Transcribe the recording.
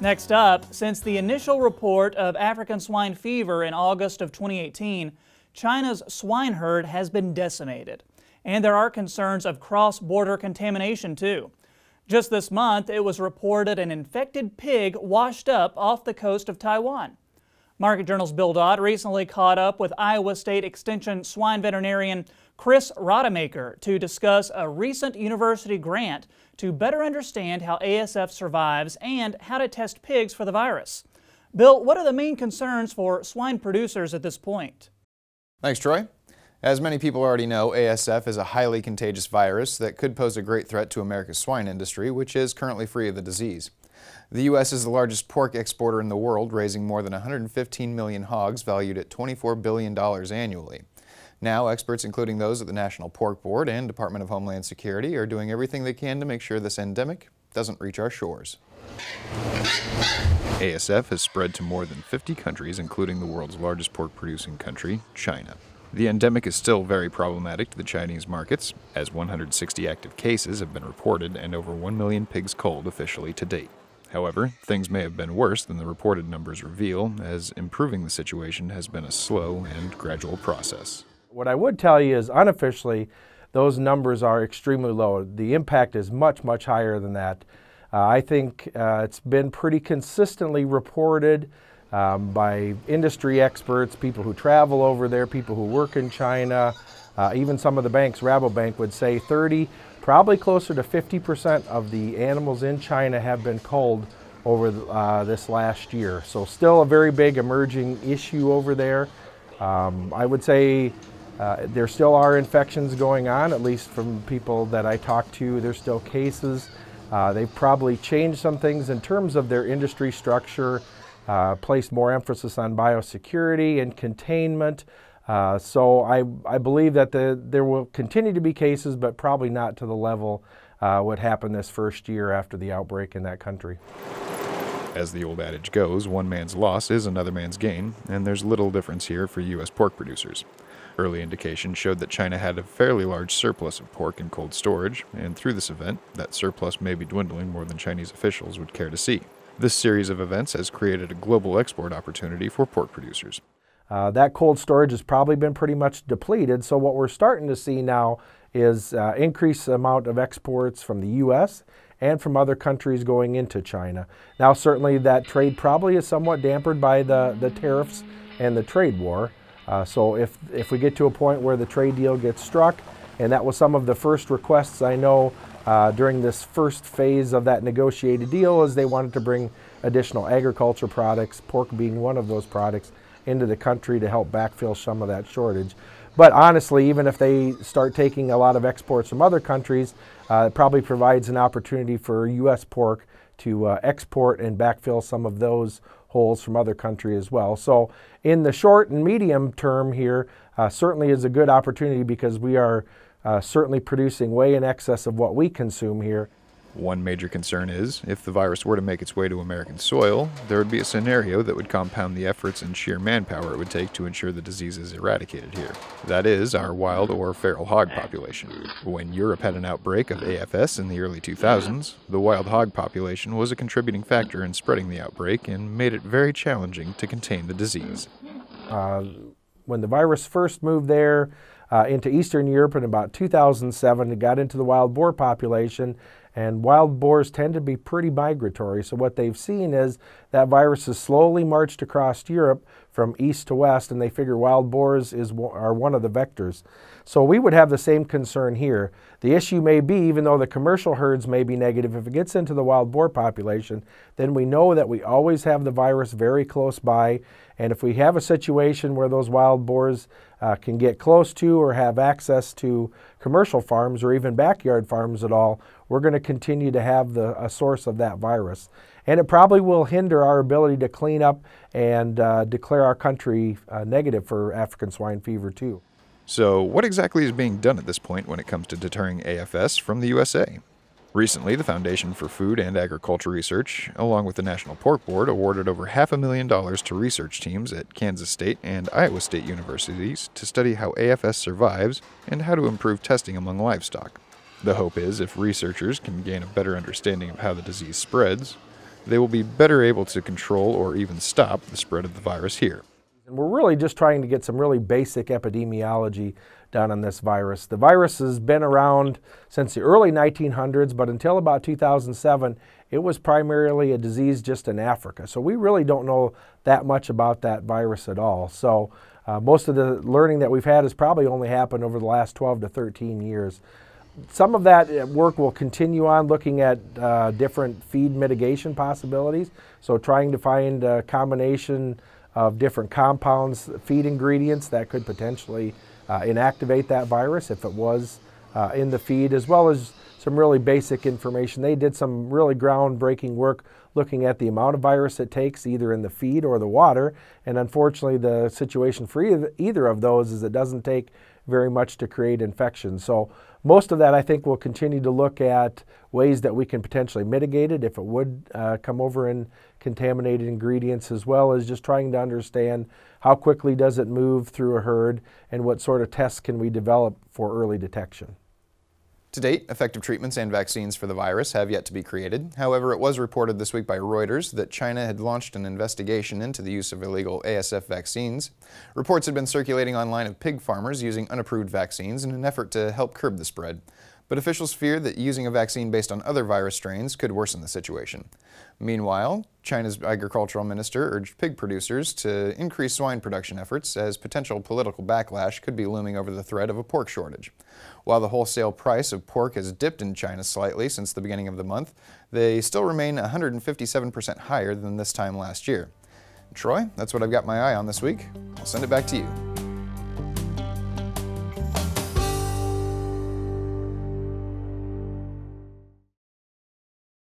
Next up, since the initial report of African swine fever in August of 2018, China's swine herd has been decimated. And there are concerns of cross-border contamination too. Just this month, it was reported an infected pig washed up off the coast of Taiwan. Market Journal's Bill Dodd recently caught up with Iowa State Extension swine veterinarian Chris Rodemaker to discuss a recent university grant to better understand how ASF survives and how to test pigs for the virus. Bill, what are the main concerns for swine producers at this point? Thanks, Troy. As many people already know, ASF is a highly contagious virus that could pose a great threat to America's swine industry, which is currently free of the disease. The U.S. is the largest pork exporter in the world, raising more than 115 million hogs valued at $24 billion annually. Now, experts, including those at the National Pork Board and Department of Homeland Security, are doing everything they can to make sure this endemic doesn't reach our shores. ASF has spread to more than 50 countries, including the world's largest pork producing country, China. The endemic is still very problematic to the Chinese markets, as 160 active cases have been reported and over 1 million pigs culled officially to date. However, things may have been worse than the reported numbers reveal, as improving the situation has been a slow and gradual process. What I would tell you is unofficially, those numbers are extremely low. The impact is much, much higher than that. Uh, I think uh, it's been pretty consistently reported um, by industry experts, people who travel over there, people who work in China, uh, even some of the banks, Rabobank would say 30 probably closer to 50% of the animals in China have been culled over uh, this last year. So still a very big emerging issue over there. Um, I would say uh, there still are infections going on, at least from people that I talk to. There's still cases. Uh, they've probably changed some things in terms of their industry structure, uh, placed more emphasis on biosecurity and containment. Uh, so I, I believe that the, there will continue to be cases, but probably not to the level uh, what happened this first year after the outbreak in that country. As the old adage goes, one man's loss is another man's gain, and there's little difference here for U.S. pork producers. Early indications showed that China had a fairly large surplus of pork in cold storage, and through this event, that surplus may be dwindling more than Chinese officials would care to see. This series of events has created a global export opportunity for pork producers. Uh, that cold storage has probably been pretty much depleted. So what we're starting to see now is uh, increased amount of exports from the U.S. and from other countries going into China. Now, certainly that trade probably is somewhat dampered by the, the tariffs and the trade war. Uh, so if, if we get to a point where the trade deal gets struck, and that was some of the first requests I know uh, during this first phase of that negotiated deal is they wanted to bring additional agriculture products, pork being one of those products, into the country to help backfill some of that shortage. But honestly, even if they start taking a lot of exports from other countries, uh, it probably provides an opportunity for U.S. pork to uh, export and backfill some of those holes from other countries as well. So in the short and medium term here, uh, certainly is a good opportunity because we are uh, certainly producing way in excess of what we consume here. One major concern is, if the virus were to make its way to American soil, there would be a scenario that would compound the efforts and sheer manpower it would take to ensure the disease is eradicated here. That is, our wild or feral hog population. When Europe had an outbreak of AFS in the early 2000s, the wild hog population was a contributing factor in spreading the outbreak and made it very challenging to contain the disease. Uh, when the virus first moved there, uh, into Eastern Europe in about 2007. It got into the wild boar population and wild boars tend to be pretty migratory. So what they've seen is that virus has slowly marched across Europe from east to west, and they figure wild boars is, are one of the vectors. So we would have the same concern here. The issue may be, even though the commercial herds may be negative, if it gets into the wild boar population, then we know that we always have the virus very close by. And if we have a situation where those wild boars uh, can get close to or have access to commercial farms or even backyard farms at all, we're going to continue to have the, a source of that virus and it probably will hinder our ability to clean up and uh, declare our country uh, negative for African swine fever too. So what exactly is being done at this point when it comes to deterring AFS from the USA? Recently, the Foundation for Food and Agriculture Research, along with the National Pork Board, awarded over half a million dollars to research teams at Kansas State and Iowa State universities to study how AFS survives and how to improve testing among livestock. The hope is if researchers can gain a better understanding of how the disease spreads, they will be better able to control or even stop the spread of the virus here. And we're really just trying to get some really basic epidemiology done on this virus. The virus has been around since the early 1900s, but until about 2007, it was primarily a disease just in Africa. So we really don't know that much about that virus at all. So uh, most of the learning that we've had has probably only happened over the last 12 to 13 years some of that uh, work will continue on looking at uh, different feed mitigation possibilities. So trying to find a combination of different compounds, feed ingredients that could potentially uh, inactivate that virus if it was uh, in the feed, as well as some really basic information. They did some really groundbreaking work looking at the amount of virus it takes either in the feed or the water. And unfortunately, the situation for either of those is it doesn't take very much to create infection. So most of that, I think, we'll continue to look at ways that we can potentially mitigate it if it would uh, come over in contaminated ingredients, as well as just trying to understand how quickly does it move through a herd and what sort of tests can we develop for early detection. To date, effective treatments and vaccines for the virus have yet to be created. However, it was reported this week by Reuters that China had launched an investigation into the use of illegal ASF vaccines. Reports had been circulating online of pig farmers using unapproved vaccines in an effort to help curb the spread but officials fear that using a vaccine based on other virus strains could worsen the situation. Meanwhile, China's agricultural minister urged pig producers to increase swine production efforts as potential political backlash could be looming over the threat of a pork shortage. While the wholesale price of pork has dipped in China slightly since the beginning of the month, they still remain 157% higher than this time last year. Troy, that's what I've got my eye on this week. I'll send it back to you.